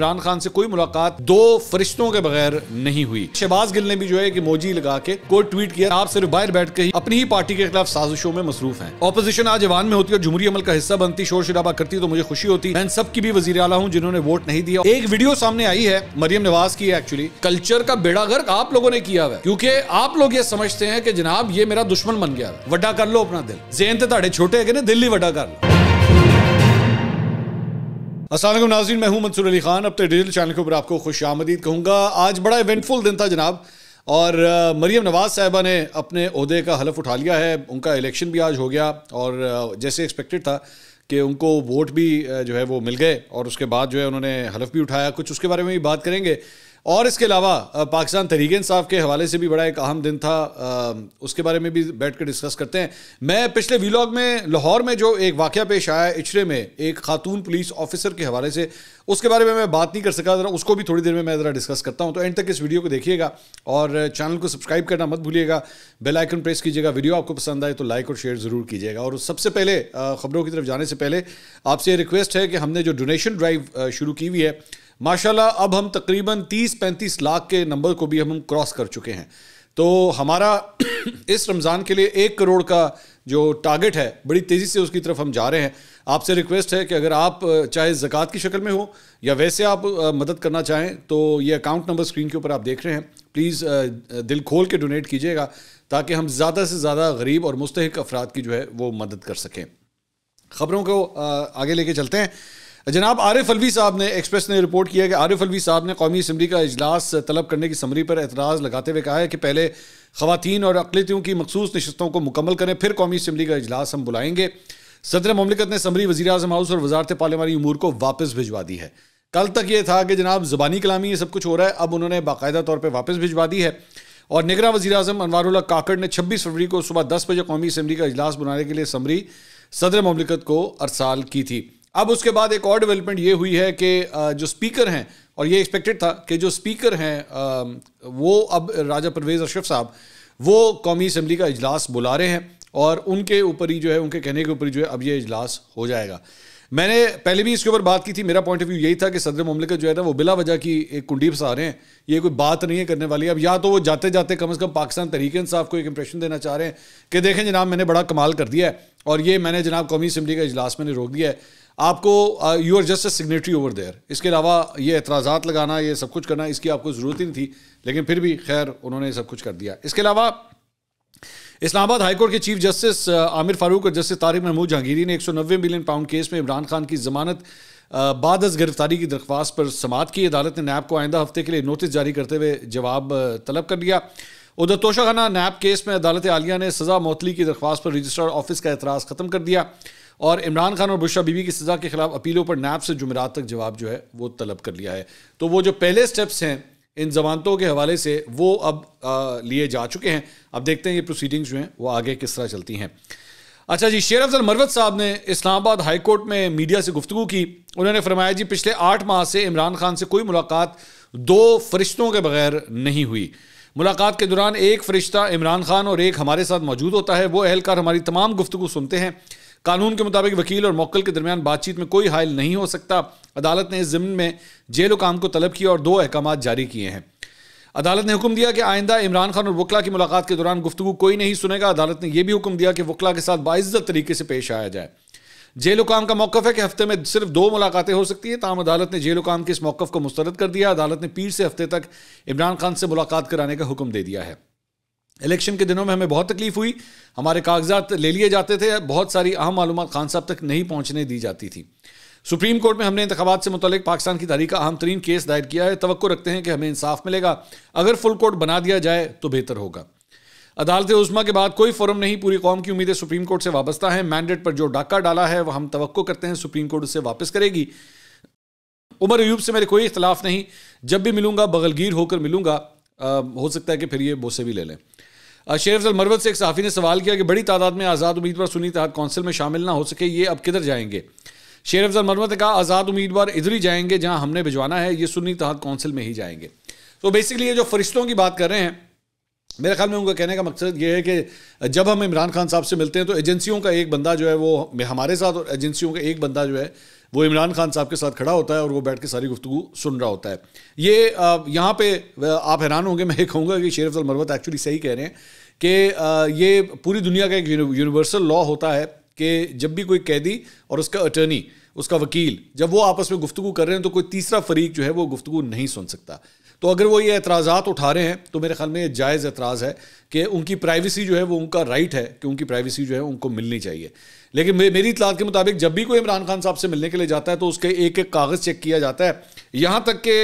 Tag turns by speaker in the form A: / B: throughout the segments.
A: इमरान खान से कोई मुलाकात दो फरिश्तों के बगैर नहीं हुई शहबाज गिल ने भी जो है कि मोजी लगा के कोई ट्वीट किया आप सिर्फ बाहर बैठ के ही अपनी ही पार्टी के खिलाफ साजिशों में मसरूफ है ऑपोजिशन आज ईवान में होती है जमहूरी अमल का हिस्सा बनती शोर शराबा करती तो मुझे खुशी होती मैं सबकी भी वजीर आला हूँ जिन्होंने वोट नहीं दिया एक वीडियो सामने आई है मरियम नवाज की एक्चुअली कल्चर का बेड़ा गर्क आप लोगों ने किया हुआ क्योंकि आप लोग ये समझते हैं कि जनाब ये मेरा दुश्मन बन गया वड्डा कर लो अपना दिल जेन तो छोटे है ना दिल ही वड्डा कर लो असल नाजीन मैं हूं मंसूर अली खान अब तो डिजिटल चैनल के ऊपर आपको खुश आमदीद कहूँगा आज बड़ा इवेंटफुल दिन था जनाब और मरीम नवाज़ साहबा ने अपने अहदे का हलफ उठा लिया है उनका इलेक्शन भी आज हो गया और जैसे एक्सपेक्टेड था कि उनको वोट भी जो है वो मिल गए और उसके बाद जो है उन्होंने हलफ भी उठाया कुछ उसके बारे में भी बात करेंगे और इसके अलावा पाकिस्तान तरीके इंसाफ के हवाले से भी बड़ा एक अहम दिन था उसके बारे में भी बैठ कर डिस्कस करते हैं मैं पिछले वीलॉग में लाहौर में जो एक वाक़ पेश आया इचरे में एक खातून पुलिस ऑफिसर के हवाले से उसके बारे में मैं बात नहीं कर सका ज़रा उसको भी थोड़ी देर में मैं ज़रा डिस्कस करता हूँ तो एंड तक इस वीडियो को देखिएगा और चैनल को सब्सक्राइब करना मत भूलिएगा बेलाइकन प्रेस कीजिएगा वीडियो आपको पसंद आए तो लाइक और शेयर ज़रूर कीजिएगा और सबसे पहले खबरों की तरफ जाने से पहले आपसे रिक्वेस्ट है कि हमने जो डोनेशन ड्राइव शुरू की हुई है माशाल्लाह अब हम तकरीबन 30-35 लाख के नंबर को भी हम क्रॉस कर चुके हैं तो हमारा इस रमज़ान के लिए एक करोड़ का जो टारगेट है बड़ी तेज़ी से उसकी तरफ हम जा रहे हैं आपसे रिक्वेस्ट है कि अगर आप चाहे ज़क़़त की शक्ल में हो या वैसे आप मदद करना चाहें तो ये अकाउंट नंबर स्क्रीन के ऊपर आप देख रहे हैं प्लीज़ दिल खोल के डोनेट कीजिएगा ताकि हम ज़्यादा से ज़्यादा गरीब और मुस्तक अफराद की जो है वो मदद कर सकें खबरों को आगे लेके चलते हैं जनाब आरिफ अलवी साहब ने एक्सप्रेस ने रिपोर्ट किया कि आरिफ अलवी साहब ने कौमी असम्बली का अजलास तलब करने की समरी पर एतराज़ लगाते हुए कहा है कि पहले खातन और अकलीतियों की मखसूस नशस्तों को मुकम्मल करें फिर कौमी असम्बली का अजलास हम बुलाएंगे सदर ममलिकत ने समरी वजी अजम हाउस और वजारत पार्लियामानी अमूर को वापस भिजवा दी है कल तक ये था कि जनाब ज़बानी कलामी ये सब कुछ हो रहा है अब उन्होंने बाकायदा तौर पर वापस भिजवा दी है और निगरा वजी अजम अनवर काकड़ ने छब्बीस फरवरी को सुबह दस बजे कौमी असम्बली का अजलास बुलाने के लिए समरी सदर ममलिकत को अरसाल की थी अब उसके बाद एक और डेवलपमेंट ये हुई है कि जो स्पीकर हैं और ये एक्सपेक्टेड था कि जो स्पीकर हैं वो अब राजा परवेज़ अशरफ साहब वो कौमी असम्बली का इजलास बुला रहे हैं और उनके ऊपर ही जो है उनके कहने के ऊपर ही जो है अब ये इजलास हो जाएगा मैंने पहले भी इसके ऊपर बात की थी मेरा पॉइंट ऑफ व्यू यही था कि सदर ममलिकत जो है ना वो बिला वजह की एक कुंडी फंसा रहे हैं ये कोई बात नहीं है करने वाली अब या तो वो जाते जाते कम अज़ कम पाकिस्तान तरीक़े इंसाफ को एक इंप्रेशन देना चाह रहे हैं कि देखें जनाब मैंने बड़ा कमाल कर दिया है और ये मैंने जनाब कौमी असम्बली का इजलास मैंने रोक दिया है आपको you are just a signatory over there इसके अलावा ये एतराज़ात लगाना ये सब कुछ करना इसकी आपको ज़रूरत ही नहीं थी लेकिन फिर भी खैर उन्होंने सब कुछ कर दिया इसके अलावा इस्लामाबाद हाईकोर्ट के chief justice uh, Aamir Farooq और जस्टिस तारिक महमूद जहांगीरी ने एक सौ नब्बे मिलियन पाउंड केस में इमरान खान की जमानत uh, बाद गिरफ्तारी की दरख्वास्त पर समात की अदालत ने नैब को आइंदा हफ्ते के लिए नोटिस जारी करते हुए जवाब uh, तलब कर लिया उधर तोशाखाना नैब केस में अदालत आलिया ने सजा मोतली की दरख्वास्त पर रजिस्ट्रार ऑफिस का एतराज़ खत्म कर दिया और इमरान खान और बुशा बीबी की सज़ा के खिलाफ अपीलों पर नैब से जुमेरात तक जवाब जो है वो तलब कर लिया है तो वो जो पहले स्टेप्स हैं इन जमानतों के हवाले से वो अब लिए जा चुके हैं अब देखते हैं ये प्रोसीडिंग्स जो हैं वो आगे किस तरह चलती हैं अच्छा जी शेर अफजल मरवत साहब ने इस्लामाबाद हाई कोर्ट में मीडिया से गुफ्तु की उन्होंने फरमाया जी पिछले आठ माह से इमरान खान से कोई मुलाकात दो फरिश्तों के बगैर नहीं हुई मुलाकात के दौरान एक फरिश्ता इमरान खान और एक हमारे साथ मौजूद होता है वो अहलकार हमारी तमाम गुफ्तु सुनते हैं कानून के मुताबिक वकील और मौकल के दरमियान बातचीत में कोई हायल नहीं हो सकता अदालत ने इस जिम्न में जेल काम को तलब किया और दो अहकाम जारी किए हैं अदालत ने हुक्म दिया कि आइंदा इमरान खान और वकला की मुलाकात के दौरान गुफ्तु कोई नहीं सुनेगा अदालत ने यह भी हुक्म दिया कि वकला के साथ बाइज्जत तरीके से पेश आया जाए जेल काम का मौकफ है कि हफ्ते में सिर्फ दो मुलाकातें हो सकती हैं ताम अदालत ने जेल काम के इस मौकफ को मुस्तरद कर दिया अदालत ने पीर से हफ्ते तक इमरान खान से मुलाकात कराने का हुक्म दे दिया है इलेक्शन के दिनों में हमें बहुत तकलीफ हुई हमारे कागजात ले लिए जाते थे बहुत सारी अहम मालूम खान साहब तक नहीं पहुँचने दी जाती थी सुप्रीम कोर्ट में हमने इंतबात से मुतल पाकिस्तान की तारीख का अहम तरीन केस दायर किया है तो रखते हैं कि हमें इंसाफ मिलेगा अगर फुल कोर्ट बना दिया जाए तो बेहतर होगा अदालत उस्मा के बाद कोई फोरम नहीं पूरी कौम की उम्मीदें सुप्रीम कोर्ट से वाबस्ता है मैंडेट पर जो डाका डाला है वह हम तो करते हैं सुप्रीम कोर्ट उसे वापस करेगी उमर अयूब से मेरे कोई इख्तलाफ नहीं जब भी मिलूंगा बगलगीर होकर मिलूंगा आ, हो सकता है कि फिर ये बोसे भी ले लें शेर अफजल मरवत से एक सहाफ़ी ने सवाल किया कि बड़ी तादाद में आज़ाद उम्मीदवार सुनी तहत कौंसिल में शामिल ना हो सके ये अब किधर जाएंगे शेर अफजल मरवत ने कहा आज़ाद उम्मीदवार इधर ही जाएंगे जहाँ हमने भिजवाना है ये सुनी तहत कौंसिल में ही जाएंगे तो बेसिकली ये जो फरिश्तों की बात कर रहे हैं मेरे ख्याल में उनका कहने का मकसद ये है कि जब हम इमरान खान साहब से मिलते हैं तो एजेंसियों का एक बंदा जो है वो हमारे साथ और एजेंसियों का एक बंदा जो है वो इमरान खान साहब के साथ खड़ा होता है और वो बैठ के सारी गुफ्तु सुन रहा होता है ये यहाँ पे आप हैरान होंगे मैं ये कहूँगा कि शेर अफजल मरवत एक्चुअली सही कह रहे हैं कि ये पूरी दुनिया का एक यूनिवर्सल लॉ होता है कि जब भी कोई कैदी और उसका अटर्नी उसका वकील जब वो आपस में गुफ्तु कर रहे हैं तो कोई तीसरा फरीक जो है वो गुफ्तु नहीं सुन सकता तो अगर वो ये एतराज़ात उठा रहे हैं तो मेरे ख्याल में ये जायज़ एतराज़ है कि उनकी प्राइवेसी जो है वो उनका राइट है कि उनकी प्राइवेसी जो है उनको मिलनी चाहिए लेकिन मेरी इतलात के मुताबिक जब भी कोई इमरान खान साहब से मिलने के लिए जाता है तो उसके एक एक कागज़ चेक किया जाता है यहाँ तक कि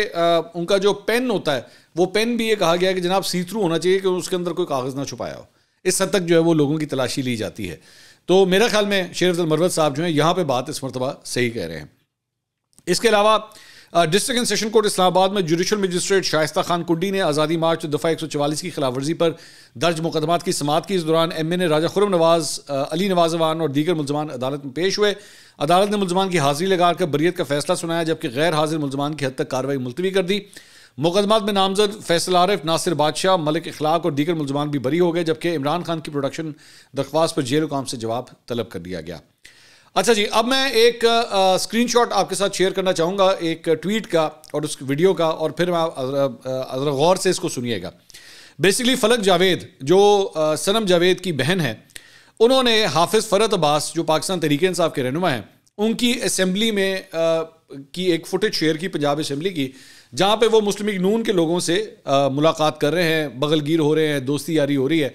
A: उनका जो पेन होता है वो पेन भी ये कहा गया है कि जनाब सी थ्रू होना चाहिए कि उसके अंदर कोई कागज़ ना छुपाया हो इस हद तक जो है वो लोगों की तलाशी ली जाती है तो मेरे ख्याल में शेर मरवत साहब जो है यहाँ पर बात इस मरतबा सही कह रहे हैं इसके अलावा district and session court Islamabad में जुडिशल मजिस्ट्रेट शाइस्ता खान कुंडी ने आज़ादी मार्च दफ़ा एक सौ चवालीस की खिलाफवर्जी पर दर्ज मुकदमा की समात की इस दौरान एम ए ने राजा खुरम नवाज अली नवाजवान और दीगर मुलजमान अदालत में पेश हुए अदालत ने मुलजमान की हाजिरी लगाकर बरीत का फैसला सुनाया जबकि गैर हाजिर मुलजमान की हद तक कार्रवाई मुलतवी कर दी मुकदमात में नामजद फैसल आरफ नासिर बादशाह मलिक इखलाक और दीगर मुलजमान भी बरी हो गए जबकि इमरान खान की प्रोडक्शन दरख्वास्त पर जेल काम से जवाब तलब कर दिया गया अच्छा जी अब मैं एक स्क्रीनशॉट आपके साथ शेयर करना चाहूँगा एक ट्वीट का और उस वीडियो का और फिर आप गौर से इसको सुनिएगा बेसिकली फलक जावेद जो सनम जावेद की बहन है उन्होंने हाफिज़ फ़रत अब्बास जो पाकिस्तान तरीके इंसाफ के रहनुमा हैं उनकी असम्बली में आ, की एक फुटेज शेयर की पंजाब असम्बली की जहाँ पर वो मुस्लिम नून के लोगों से आ, मुलाकात कर रहे हैं बगलगीर हो रहे हैं दोस्ती यारी हो रही है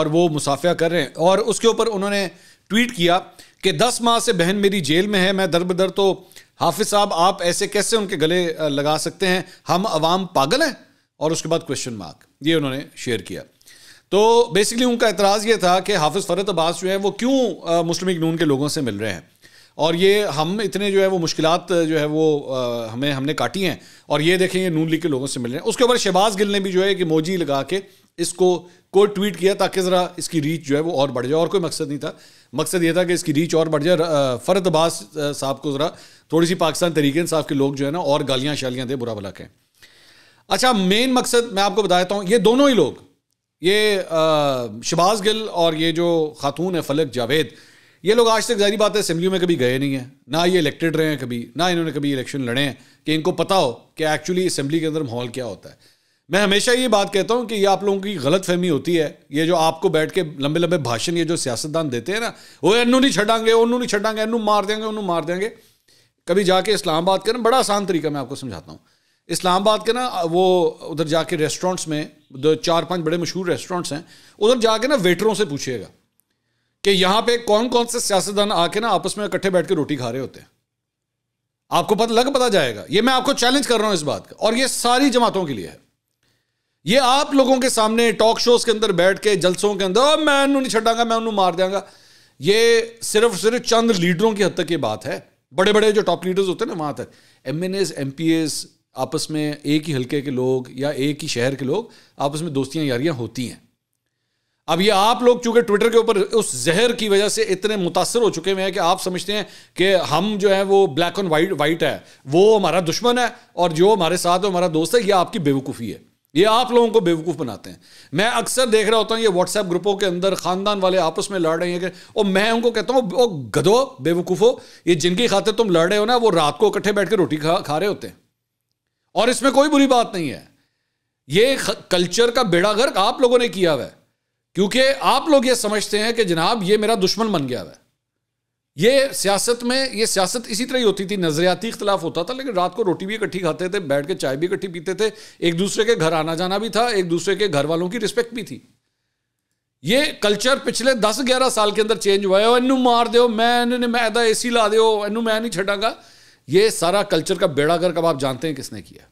A: और वो मुसाफिया कर रहे हैं और उसके ऊपर उन्होंने ट्वीट किया कि दस माह से बहन मेरी जेल में है मैं दर बदर तो हाफिज साहब आप ऐसे कैसे उनके गले लगा सकते हैं हम अवाम पागल हैं और उसके बाद क्वेश्चन मार्क ये उन्होंने शेयर किया तो बेसिकली उनका एतराज़ ये था कि हाफिज़ फ़रत अब्बास जो है वो क्यों मुस्लिम नून के लोगों से मिल रहे हैं और ये हम इतने जो है वो मुश्किल जो है वो हमें हमने काटी हैं और ये देखें ये नून लीग के लोगों से मिल रहे हैं उसके ऊपर शहबाज गिल ने भी जो है कि मोजी लगा के इसको को ट्वीट किया ताकि ज़रा इसकी रीच जो है वो और बढ़ जाए और कोई मकसद नहीं था मकसद ये था कि इसकी रीच और बढ़ जाए फरद अब्बास साहब को ज़रा थोड़ी सी पाकिस्तान तरीके साहब के लोग जो है ना और गालियाँ शालियाँ दें बुरा भला कहें अच्छा मेन मकसद मैं आपको बताता हूँ ये दोनों ही लोग ये शबाज गिल और ये जो खातून है फलक जावेद ये लोग आज तक जारी बात है असम्बली में कभी गए नहीं हैं ना ये इलेक्टेड रहे हैं कभी ना इन्होंने कभी इलेक्शन लड़े हैं कि इनको पता हो कि एक्चुअली असम्बली के अंदर माहौल क्या होता है मैं हमेशा ये बात कहता हूँ कि ये आप लोगों की गलत फहमी होती है ये जो आपको बैठ के लंबे लंबे भाषण ये जो सियासतदान देते हैं ना वो एनू नहीं छड़ांगे ओनू नहीं छड़ांगे एनू मार देंगे उन्होंने मार देंगे कभी जाके इस्लामाबाद के ना बड़ा आसान तरीका मैं आपको समझाता हूँ इस्लामाबाद के ना वो उधर जाके रेस्टोरेंट्स में जो चार पांच बड़े मशहूर रेस्टोरेंट्स हैं उधर जाके ना वेटरों से पूछिएगा कि यहाँ पे कौन कौन से सियासतदान आके ना आपस में इकट्ठे बैठ के रोटी खा रहे होते हैं आपको पता लग पता जाएगा ये मैं आपको चैलेंज कर रहा हूँ इस बात का और ये सारी जमातों के लिए है ये आप लोगों के सामने टॉक शोज के अंदर बैठ के जलसों के अंदर मैं नहीं छागा मैं उन्होंने मार देंगे ये सिर्फ सिर्फ चंद लीडरों की हद तक ये बात है बड़े बड़े जो टॉप लीडर्स होते हैं ना वहाँ तक M N S M P S आपस में एक ही हल्के के लोग या एक ही शहर के लोग आपस में दोस्तियाँ यारियाँ होती हैं अब ये आप लोग चूंकि ट्विटर के ऊपर उस जहर की वजह से इतने मुतासर हो चुके हुए हैं कि आप समझते हैं कि हम जो है वो ब्लैक एंड वाइट वाइट है वो हमारा दुश्मन है और जो हमारे साथ हमारा दोस्त है यह आपकी बेवकूफ़ी है ये आप लोगों को बेवकूफ़ बनाते हैं मैं अक्सर देख रहा होता हूँ ये व्हाट्सएप ग्रुपों के अंदर खानदान वाले आपस में लड़ रहे हैं और मैं उनको कहता हूँ वो गधो बेवकूफ़ो ये जिनकी खातिर तुम लड़ रहे हो ना वो रात को इकट्ठे बैठ के रोटी खा खा रहे होते हैं और इसमें कोई बुरी बात नहीं है ये कल्चर का बेड़ा गर्क आप लोगों ने किया हुआ है क्योंकि आप लोग ये समझते हैं कि जनाब ये मेरा दुश्मन बन गया हुआ है ये सियासत में ये सियासत इसी तरह ही होती थी नजरियाती इख्तलाफ होता था लेकिन रात को रोटी भी इकट्ठी खाते थे बैठ के चाय भी इकट्ठी पीते थे एक दूसरे के घर आना जाना भी था एक दूसरे के घर वालों की रिस्पेक्ट भी थी ये कल्चर पिछले दस ग्यारह साल के अंदर चेंज हुआ है इनू मार दो मैं इन्होंने मैं एदा ए ला दो इनू मैं नहीं छटागा ये सारा कल्चर का बेड़ा कर कब आप जानते हैं किसने किया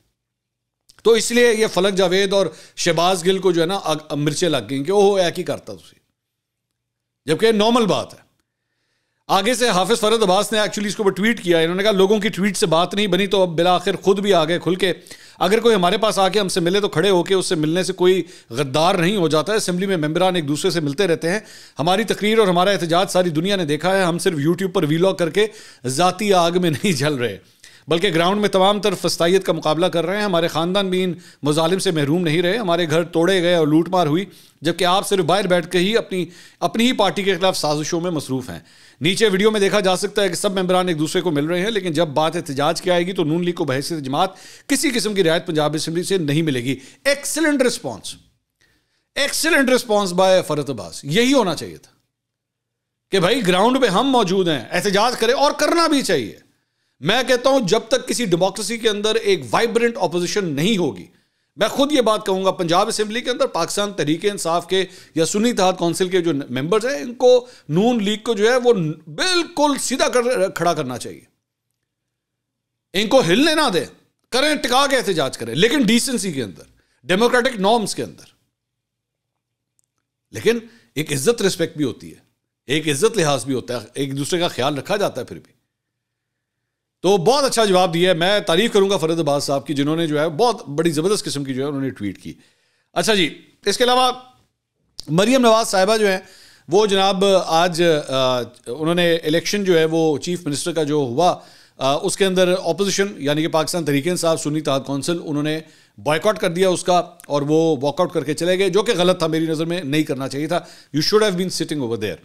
A: तो इसलिए ये फलक जावेद और शहबाज गिल को जो है ना मिर्चें लग गई कि ओह ऐ की करता जबकि नॉर्मल बात है आगे से हाफिज फरद अब्बास ने एक्चुअली इसको ट्वीट किया इन्होंने कहा लोगों की ट्वीट से बात नहीं बनी तो अब बिला आखिर खुद भी आ गए खुल के अगर कोई हमारे पास आके हमसे मिले तो खड़े होकर उससे मिलने से कोई गद्दार नहीं हो जाता है असम्बली में मेम्बरान एक दूसरे से मिलते रहते हैं हमारी तकरीर और हमारा एहतजाज सारी दुनिया ने देखा है हम सिर्फ यूट्यूब पर वीलॉग करके ज़ाती आग में नहीं जल रहे बल्कि ग्राउंड में तमाम तरफ फस्ताइत का मुकाबला कर रहे हैं हमारे ख़ानदान भी इन मुजालिम से महरूम नहीं रहे हमारे घर तोड़े गए और लूट मार हुई जबकि आप सिर्फ बाहर बैठ कर ही अपनी अपनी ही पार्टी के खिलाफ साजिशों में मसरूफ़ हैं नीचे वीडियो में देखा जा सकता है कि सब मेम्बरान एक दूसरे को मिल रहे हैं लेकिन जब बात एहतजाज की आएगी तो नून लीग को बहसी जमात किसी किस्म की रियायत पंजाब असम्बली से नहीं मिलेगी excellent response excellent response by Farhat Abbas यही होना चाहिए था कि भाई ग्राउंड पे हम मौजूद हैं एहतजाज करें और करना भी चाहिए मैं कहता हूं जब तक किसी डेमोक्रेसी के अंदर एक वाइब्रेंट ऑपोजिशन नहीं होगी मैं खुद ये बात कहूंगा पंजाब असेंबली के अंदर पाकिस्तान तरीके इंसाफ के या सुनी तहत काउंसिल के जो मेंबर्स हैं इनको नून लीग को जो है वो बिल्कुल सीधा कर खड़ा करना चाहिए इनको हिलने ना दे करें टिका के एहतजाज करें लेकिन डिसेंसी के अंदर डेमोक्रेटिक नॉर्म्स के अंदर लेकिन एक इज्जत रिस्पेक्ट भी होती है एक इज्जत लिहाज भी होता है एक दूसरे का ख्याल रखा जाता है फिर भी तो बहुत अच्छा जवाब दिया मैं तारीफ करूंगा फरद अब्बास साहब की जिन्होंने जो है बहुत बड़ी ज़बरदस्त किस्म की जो है उन्होंने ट्वीट की अच्छा जी इसके अलावा मरियम नवाज साहिबा जो है वो जनाब आज उन्होंने इलेक्शन जो है वो चीफ मिनिस्टर का जो हुआ उसके अंदर अपोजिशन यानी कि पाकिस्तान तरीके साहब सुनी तहत कौंसिल उन्होंने बॉयकॉट कर दिया उसका और वो वॉकआउट करके चले गए जो कि गलत था मेरी नज़र में नहीं करना चाहिए था you should have been sitting over there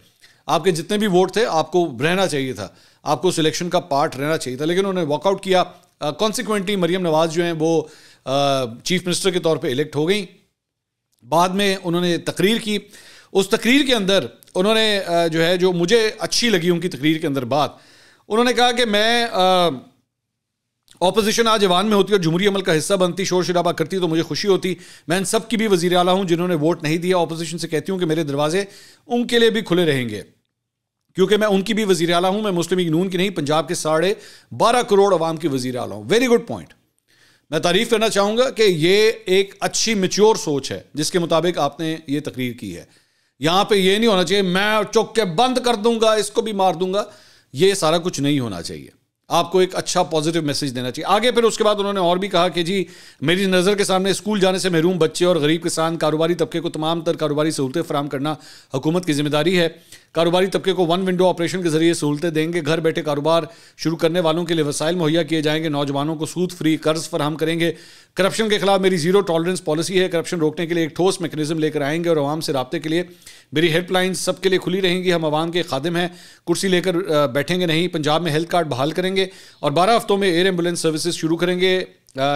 A: आपके जितने भी वोट थे आपको रहना चाहिए था आपको सिलेक्शन का पार्ट रहना चाहिए था लेकिन उन्होंने वॉकआउट किया कॉन्सिक्वेंटली uh, मरियम नवाज जो हैं वो चीफ uh, मिनिस्टर के तौर पर इलेक्ट हो गई बाद में उन्होंने तकरीर की उस तकरीर के अंदर उन्होंने uh, जो है जो मुझे अच्छी लगी उनकी तकरीर के अंदर बात उन्होंने कहा कि मैं ऑपोजिशन आज जवान में होती और जमहूरी अमल का हिस्सा बनती शोर शराबा करती तो मुझे खुशी होती मैं इन सब की भी वजीर अला हूँ जिन्होंने वोट नहीं दिया ऑपोजिशन से कहती हूँ कि मेरे दरवाजे उनके लिए भी खुले रहेंगे क्योंकि मैं उनकी भी वजी अला हूं मैं मुस्लिम लीग नून की नहीं पंजाब के साढ़े बारह करोड़ अवाम की वजी अला हूं वेरी गुड पॉइंट मैं तारीफ करना चाहूंगा कि ये एक अच्छी मेच्योर सोच है जिसके मुताबिक आपने ये तकरीर की है यहां पर यह नहीं होना चाहिए मैं चौक के बंद कर दूंगा इसको भी मार दूंगा ये सारा कुछ नहीं होना चाहिए आपको एक अच्छा पॉजिटिव मैसेज देना चाहिए आगे फिर उसके बाद उन्होंने और भी कहा कि जी मेरी नज़र के सामने स्कूल जाने से महरूम बच्चे और गरीब किसान कारोबारी तबके को तमाम तर कारोबारी सहूलतें फराम करना हुकूमत की जिम्मेदारी है कारोबारी तबके को वन विंडो ऑपरेशन के जरिए सहूलतें देंगे घर बैठे कारोबार शुरू करने वालों के लिए वसाइल मुहैया किए जाएंगे नौजवानों को सूद फ्री कर्ज फराम करेंगे करप्शन के खिलाफ मेरी जीरो टॉलरेंस पॉलिसी है करप्शन रोकने के लिए एक ठोस मेकनिज़म लेकर आएंगे और आवाम से रबते के लिए मेरी हेल्पलाइन सबके लिए खुली रहेंगी हम आवाम के खादिम हैं कुर्सी लेकर बैठेंगे नहीं पंजाब में हेल्थ कार्ड बहाल करेंगे और बारह हफ्तों में एयर एम्बुलेंस सर्विसेज शुरू करेंगे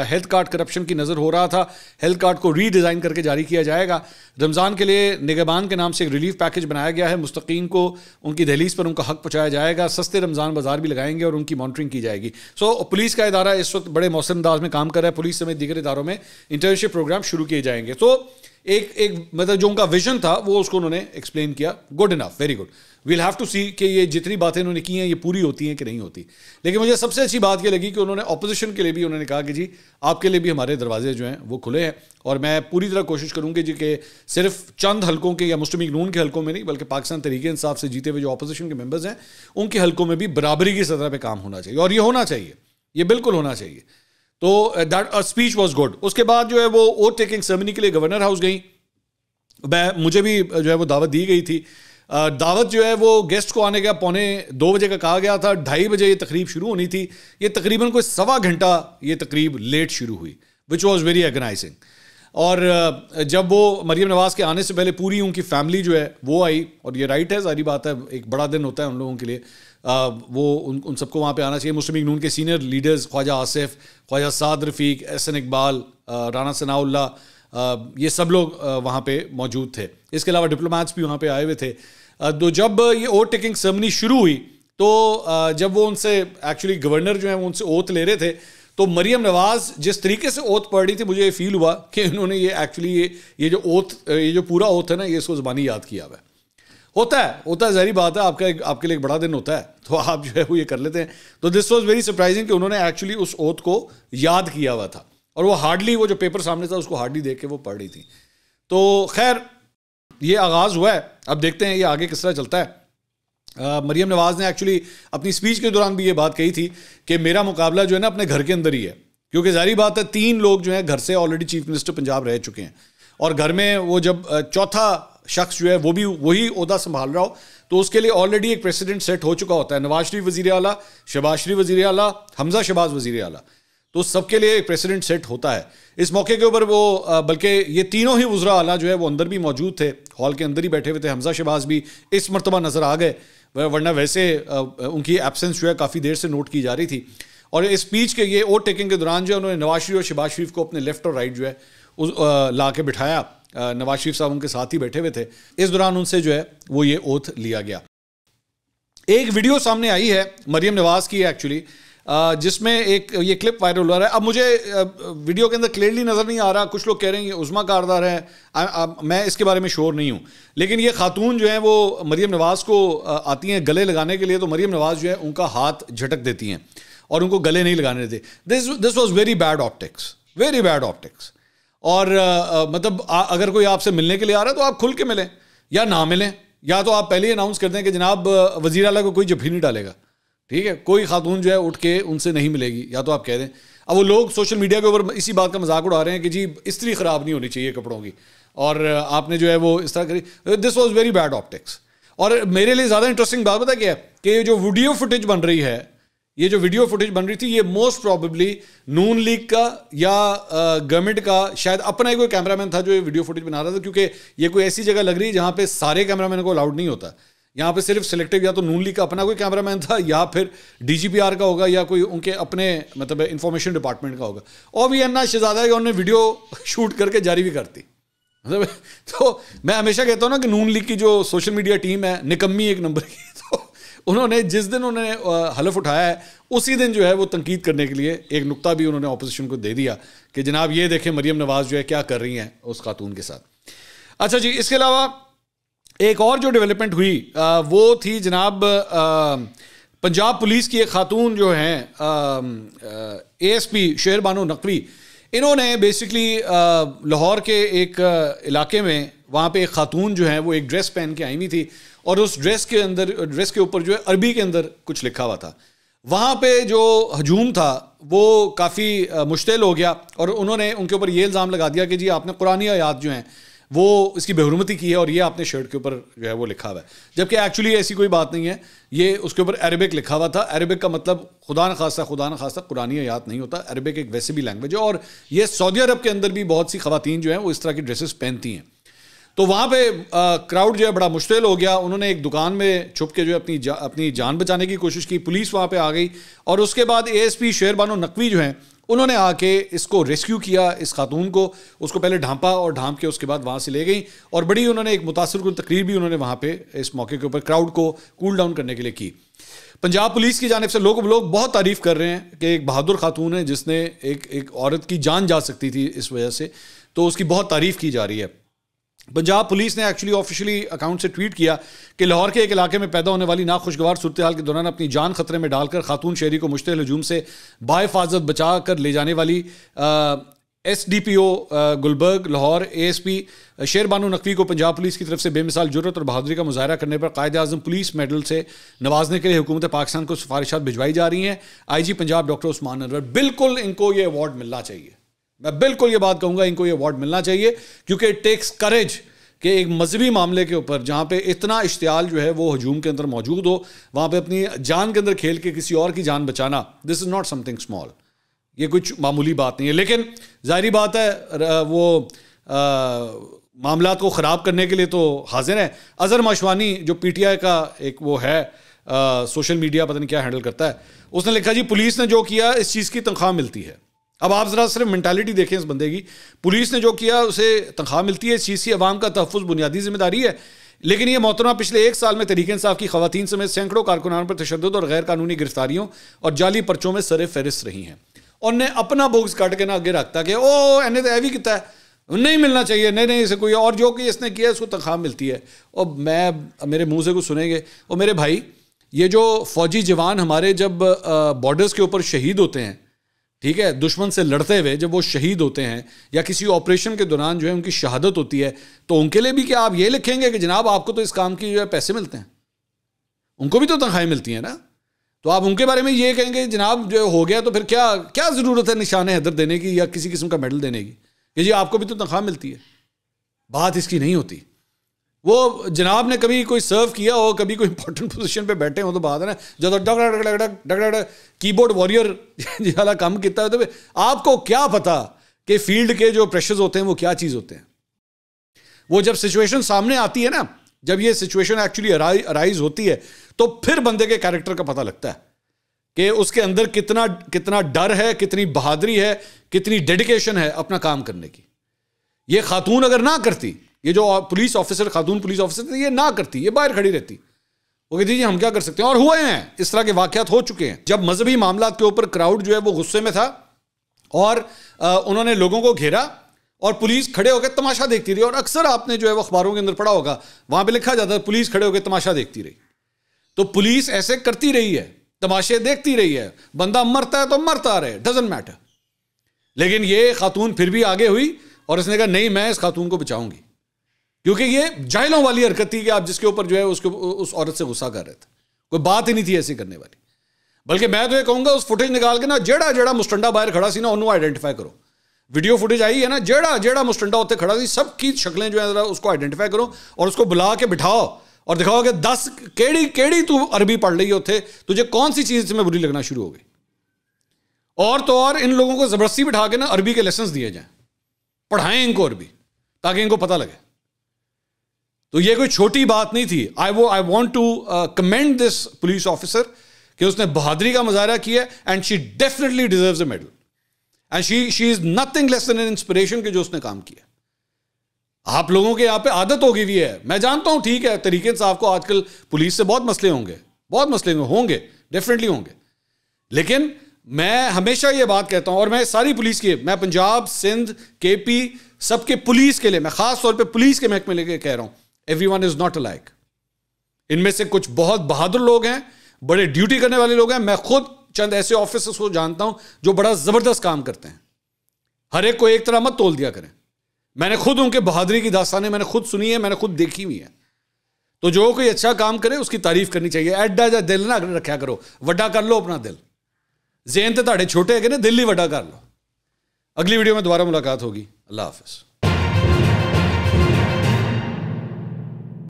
A: हेल्थ कार्ड करप्शन की नज़र हो रहा था हेल्थ कार्ड को रीडिज़ाइन करके जारी किया जाएगा रमज़ान के लिए निगबान के नाम से एक रिलीफ पैकेज बनाया गया है मुस्तकीन को उनकी दहलीज पर उनका हक पहुँचाया जाएगा सस्ते रमज़ान बाजार भी लगाएंगे और उनकी मॉनिटरिंग की जाएगी सो so, पुलिस का इदारा इस वक्त बड़े मौसम अंदाज में काम कर रहा है पुलिस समेत दीगर इदारों में इंटर्नशिप प्रोग्राम शुरू किए जाएंगे तो so, एक एक मतलब जो उनका विजन था वो उसको उन्होंने एक्सप्लेन किया good enough very good we'll have to see कि ये जितनी बातें उन्होंने की हैं ये पूरी होती हैं कि नहीं होती लेकिन मुझे सबसे अच्छी बात ये लगी कि उन्होंने अपोजिशन के लिए भी उन्होंने कहा कि जी आपके लिए भी हमारे दरवाजे जो हैं वो खुले हैं और मैं पूरी तरह कोशिश करूँगी जी कि सिर्फ चंद हल्कों के या मुस्लिम नून के हल्कों में नहीं बल्कि पाकिस्तान तरीके इंसाफ से जीते हुए जो अपोजिशन के मेम्बर्स हैं उनके हल्कों में भी बराबरी की सतह पर काम होना चाहिए और ये होना चाहिए ये बिल्कुल होना चाहिए तो दैट स्पीच वॉज गुड उसके बाद जो है वो ओथ टेकिंग सेरेमनी के लिए गवर्नर हाउस गई मैं मुझे भी uh, जो है वो दावत दी गई थी uh, दावत जो है वो गेस्ट को आने का पौने दो बजे का कहा गया था ढाई बजे ये तकरीब शुरू होनी थी ये तकरीबन कोई सवा घंटा ये तकरीब लेट शुरू हुई विच वॉज़ वेरी एगनाइजिंग और uh, जब वो मरियम नवाज़ के आने से पहले पूरी उनकी फैमिली जो है वो आई और ये राइट है सारी बात है एक बड़ा दिन होता है उन लोगों के लिए वो उन उन सबको वहाँ पे आना चाहिए मुस्लिम लीग नून के सीनियर लीडर्स ख्वाजा आसिफ ख्वाजा साद रफ़ीक एहसन इकबाल राना सनाउल्ला ये सब लोग वहाँ पे मौजूद थे इसके अलावा डिप्लोमैट्स भी वहाँ पे आए हुए थे तो जब ये ओवर टेकिंग सेमनी शुरू हुई तो जब वो उनसे एक्चुअली गवर्नर जो है वो उनसे ओथ ले रहे थे तो मरियम नवाज जिस तरीके से ओत पढ़ रही थी मुझे ये फील हुआ कि इन्होंने ये एक्चुअली ये ये जो ओथ ये जो पूरा ओथ है ना ये इसको ज़बानी याद किया हुआ है होता है होता है जहरी बात है आपका एक आपके लिए एक बड़ा दिन होता है तो आप जो है वो ये कर लेते हैं तो दिस वॉज वेरी सरप्राइजिंग कि उन्होंने एक्चुअली उस ओत को याद किया हुआ था और वो हार्डली वो जो पेपर सामने था उसको हार्डली देख के वो पढ़ रही थी तो खैर ये आगाज़ हुआ है अब देखते हैं ये आगे किस तरह चलता है मरियम नवाज ने एक्चुअली अपनी स्पीच के दौरान भी ये बात कही थी कि मेरा मुकाबला जो है ना अपने घर के अंदर ही है क्योंकि जारी बात है तीन लोग जो है घर से ऑलरेडी चीफ मिनिस्टर पंजाब रह चुके हैं और घर में वो जब चौथा शख्स जो है वो भी वही अहदा संभाल रहा हो तो उसके लिए ऑलरेडी एक प्रेसिडेंट सेट हो चुका होता है नवाज शरीफ वजी अला शबाज शरीफ वजीर अला हमजा शबाज वजी अला तो सबके लिए एक प्रेसिडेंट सेट होता है इस मौके के ऊपर वो बल्कि ये तीनों ही वज्रा अला जो है वो अंदर भी मौजूद थे हॉल के अंदर ही बैठे हुए थे हमजा शबाज भी इस मरतबा नज़र आ गए वरना वैसे उनकी एबसेंस जो है काफ़ी देर से नोट की जा रही थी और इस स्पीच के ये ओवर टेकिंग के दौरान जो है उन्होंने नवाज शरीफ और शबाज शरीफ को अपने लेफ्ट और राइट जो है उस ला के बिठाया नवाज शरीफ साहब उनके साथ ही बैठे हुए थे इस दौरान उनसे जो है वो ये ओथ लिया गया एक वीडियो सामने आई है मरियम नवाज की एक्चुअली जिसमें एक ये क्लिप वायरल हो रहा है अब मुझे वीडियो के अंदर क्लियरली नज़र नहीं आ रहा कुछ लोग कह रहे हैं ये उज़मा कारदार है आ, आ, मैं इसके बारे में शोर नहीं हूं लेकिन ये खातून जो है वो मरियम नवाज़ को आती हैं गले लगाने के लिए तो मरियम नवाज़ जो है उनका हाथ झटक देती हैं और उनको गले नहीं लगाने देते this this was very bad optics very bad optics और आ, मतलब आ, अगर कोई आपसे मिलने के लिए आ रहा है तो आप खुल के मिलें या ना मिलें या तो आप पहले ही अनाउंस कर दें कि जनाब वजी अला को कोई जफी नहीं डालेगा ठीक है कोई खातून जो है उठ के उनसे नहीं मिलेगी या तो आप कह दें अब वो लोग सोशल मीडिया के ऊपर इसी बात का मजाक उड़ा रहे हैं कि जी इसी ख़राब नहीं होनी चाहिए कपड़ों की और आपने जो है वो इस तरह करी this was very bad optics और मेरे लिए ज़्यादा इंटरेस्टिंग बात पता क्या है कि जो वीडियो फुटेज बन रही है ये जो वीडियो फुटेज बन रही थी ये मोस्ट प्रॉबेबली नून लीग का या गवर्नमेंट का शायद अपना ही कोई कैमरामैन था जो ये वीडियो फुटेज बना रहा था क्योंकि ये कोई ऐसी जगह लग रही है जहाँ पे सारे कैमरामैन को अलाउड नहीं होता यहाँ पे सिर्फ सिलेक्टेड या तो नून लीग का अपना कोई कैमरामैन था या फिर डीजीपीआर का होगा या कोई उनके अपने मतलब इन्फॉर्मेशन डिपार्टमेंट का होगा और भी अन्ना शहजादा है उन्होंने वीडियो शूट करके जारी भी करती मतलब तो मैं हमेशा कहता हूँ ना कि नून लीग की जो सोशल मीडिया टीम है निकम्मी एक नंबर की उन्होंने जिस दिन उन्होंने हलफ उठाया है उसी दिन जो है वो तनकीद करने के लिए एक नुकता भी उन्होंने अपोजिशन को दे दिया कि जनाब ये देखें मरीम नवाज़ जो है क्या कर रही हैं उस खातून के साथ अच्छा जी इसके अलावा एक और जो डेवलपमेंट हुई वो थी जनाब पंजाब पुलिस की एक खातून जो हैं एस पी शेर बानो नकवी इन्होंने बेसिकली लाहौर के एक इलाके में वहाँ पे एक खातून जो है वो एक ड्रेस पहन के आई हुई थी और उस ड्रेस के अंदर ड्रेस के ऊपर जो है अरबी के अंदर कुछ लिखा हुआ था वहाँ पे जो हजूम था वो काफ़ी मुश्तिल हो गया और उन्होंने उनके ऊपर ये इल्ज़ाम लगा दिया कि जी आपने कुरानी आयात जो हैं वो इसकी बेहरमती की है और ये आपने शर्ट के ऊपर जो है वो लिखा हुआ है जबकि एक्चुअली ऐसी कोई बात नहीं है ये उसके ऊपर अरबिक लिखा हुआ था अरबिक का मतलब खुदा न खासा खुदा न खासा कुरानी आयात नहीं होता अरबिक एक वैसे भी लैंग्वेज है और ये सऊदी अरब के अंदर भी बहुत सी खातन जो हैं वो इस तरह की ड्रेसेस पहनती हैं तो वहाँ पे क्राउड जो है बड़ा मुश्किल हो गया उन्होंने एक दुकान में छुप के जो है अपनी जा, अपनी जान बचाने की कोशिश की पुलिस वहाँ पे आ गई और उसके बाद एएसपी शेरबानो नकवी जो हैं उन्होंने आके इसको रेस्क्यू किया इस खातून को उसको पहले ढांपा और ढांप के उसके बाद वहाँ से ले गई और बड़ी उन्होंने एक मुतासर तकरीर भी उन्होंने वहाँ पर इस मौके के ऊपर क्राउड को कूल डाउन करने के लिए की पंजाब पुलिस की जानब से लोग लोग बहुत तारीफ़ कर रहे हैं कि एक बहादुर खातून है जिसने एक एक औरत की जान जा सकती थी इस वजह से तो उसकी बहुत तारीफ़ की जा रही है पंजाब पुलिस ने एक्चुअली ऑफिशियली अकाउंट से ट्वीट किया कि लाहौर के एक इलाके में पैदा होने वाली नाखुशगवार सूरत हाल के दौरान अपनी जान खतरे में डालकर खातून शहरी को मुश्तिल हजूम से बाहिफाजत बचा कर ले जाने वाली S D P O Gulberg Lahore A S P Sherbano Naqvi को पंजाब पुलिस की तरफ से बेमिसाल जरूरत और बहादुरी का मुजाहरा करने पर कायद अजम पुलिस मेडल से नवाजने के लिए हुकूमत पाकिस्तान को सिफारिशात भिजवाई जा रही हैं I G Punjab doctor Usman Anwar बिल्कुल इनको ये अवार्ड मिलना चाहिए मैं बिल्कुल ये बात कहूंगा इनको ये अवार्ड मिलना चाहिए क्योंकि इट टेक्स करेज कि एक मजहबी मामले के ऊपर जहाँ पे इतना इश्तियाल जो है वो हजूम के अंदर मौजूद हो वहाँ पे अपनी जान के अंदर खेल के किसी और की जान बचाना this is not something small ये कुछ मामूली बात नहीं है लेकिन जाहरी बात है वो मामला को ख़राब करने के लिए तो हाजिर हैं अजहर माशवानी जो पी टी आई का एक वो है सोशल मीडिया पता नहीं क्या हैंडल करता है उसने लिखा जी पुलिस ने जो किया इस चीज़ की तनख्वाह मिलती है अब आप ज़रा सिर्फ मैंटेलिटी देखें इस बंदे की पुलिस ने जो किया उसे तनख्वाह मिलती है इस चीज़ की अवाम का तहफ़ बुनियादी जिम्मेदारी है लेकिन ये मोहतरमा पिछले एक साल में तरीके इंसाफ की खातन समेत सैकड़ों कारकुनान पर तशद और गैर कानूनी गिरफ्तारियों और जाली पर्चों में सर फहरिस्त रही हैं और ने अपना बोक्स काट के ना आगे रखता कि ओ एने तो यह भी किता है नहीं मिलना चाहिए नहीं नहीं इसे कोई और जो कि इसने किया इसको तनख्वाह मिलती है और मैं मेरे मुँह से कुछ सुनेंगे और मेरे भाई ये जो फौजी जवान हमारे जब बॉर्डर्स के ऊपर शहीद होते हैं ठीक है दुश्मन से लड़ते हुए जब वो शहीद होते हैं या किसी ऑपरेशन के दौरान जो है उनकी शहादत होती है तो उनके लिए भी क्या आप ये लिखेंगे कि जनाब आपको तो इस काम की जो है पैसे मिलते हैं उनको भी तो तनख्वाहें मिलती हैं ना तो आप उनके बारे में ये कहेंगे जनाब जो हो गया तो फिर क्या क्या ज़रूरत है निशान हैदर देने की या किसी किस्म का मेडल देने की कि जी आपको भी तो तनख्वाह मिलती है बात इसकी नहीं होती वो जनाब ने कभी कोई सर्व किया हो कभी कोई इंपॉर्टेंट पोजिशन पे बैठे हो तो बाद है ना जो डग डग डग डग डग डग कीबोर्ड वॉरियर वाला काम किया तो आपको क्या पता कि फील्ड के जो प्रेशर्स होते हैं वो क्या चीज़ होते हैं वो जब सिचुएशन सामने आती है ना जब ये सिचुएशन एक्चुअली अराइज होती है तो फिर बंदे के कैरेक्टर का पता लगता है कि उसके अंदर कितना कितना डर है कितनी बहादुरी है कितनी डेडिकेशन है अपना काम करने की ये खातून अगर ना करती ये जो पुलिस ऑफिसर खातून पुलिस ऑफिसर ये ना करती ये बाहर खड़ी रहती वो कहती जी हम क्या कर सकते हैं और हुए हैं इस तरह के वाक़ हो चुके हैं जब मजहबी मामला के ऊपर क्राउड जो है वो गुस्से में था और उन्होंने लोगों को घेरा और पुलिस खड़े होकर तमाशा देखती रही और अक्सर आपने जो है वो अखबारों के अंदर पढ़ा होगा वहाँ पे लिखा जाता है पुलिस खड़े होकर तमाशा देखती रही तो पुलिस ऐसे करती रही है तमाशे देखती रही है बंदा मरता है तो मरता रहे डजेंट मैटर लेकिन ये खातून फिर भी आगे हुई और उसने कहा नहीं मैं इस खातून को बचाऊंगी क्योंकि ये जाहिलों वाली हरकत थी कि आप जिसके ऊपर जो है उसके उस औरत से गुस्सा कर रहे थे कोई बात ही नहीं थी ऐसी करने वाली बल्कि मैं तो ये कहूँगा उस फुटेज निकाल के ना जेड़ा जेड़ा मुस्टंडा बाहर खड़ा सी ना उन्होंने आइडेंटिफाई करो वीडियो फुटेज आई है ना जेड़ा जेड़ा मुस्टंडा होते खड़ा सी सबकी शक्लें जो है उसको आइडेंटिफाई करो और उसको बुला के बिठाओ और दिखाओ कि दस केड़ी केड़ी तू अरबी पढ़ रही होते तुझे कौन सी चीज़ में बुरी लगना शुरू हो गई और तो और इन लोगों को ज़बरदस्ती बिठा के ना अरबी के लेसन दिए जाएँ पढ़ाएं इनको अरबी ताकि इनको पता लगे तो ये कोई छोटी बात नहीं थी आई वो I want to commend this police officer कि उसने बहादरी का मुजाहरा किया and she definitely deserve a medal and she she is nothing less than an inspiration के जो उसने काम किया आप लोगों के यहाँ पे आदत होगी भी है मैं जानता हूं ठीक है तरीके से आपको आजकल पुलिस से बहुत मसले होंगे बहुत मसले होंगे डेफिनेटली होंगे लेकिन मैं हमेशा ये बात कहता हूँ और मैं सारी पुलिस की मैं पंजाब सिंध के पी सबके पुलिस के लिए मैं खास तौर पे पुलिस के महकमे लेके कह रहा हूँ everyone is not alike इनमें से कुछ बहुत बहादुर लोग हैं बड़े ड्यूटी करने वाले लोग हैं मैं खुद चंद ऐसे ऑफिसर्स को जानता हूं जो बड़ा जबरदस्त काम करते हैं हर एक को एक तरह मत तोल दिया करें मैंने खुद उनके बहादुरी की दास्तानें मैंने खुद सुनी है मैंने खुद देखी हुई है तो जो कोई अच्छा काम करे उसकी तारीफ करनी चाहिए ਐਡਾ ਜਾਂ दिल ना रखा करो वड्डा कर लो अपना दिल जेन तो छोटे है ਹੈਗੇ ना दिल ही ਵੱਡਾ कर लो अगली वीडियो में दोबारा मुलाकात होगी अल्लाह हाफिज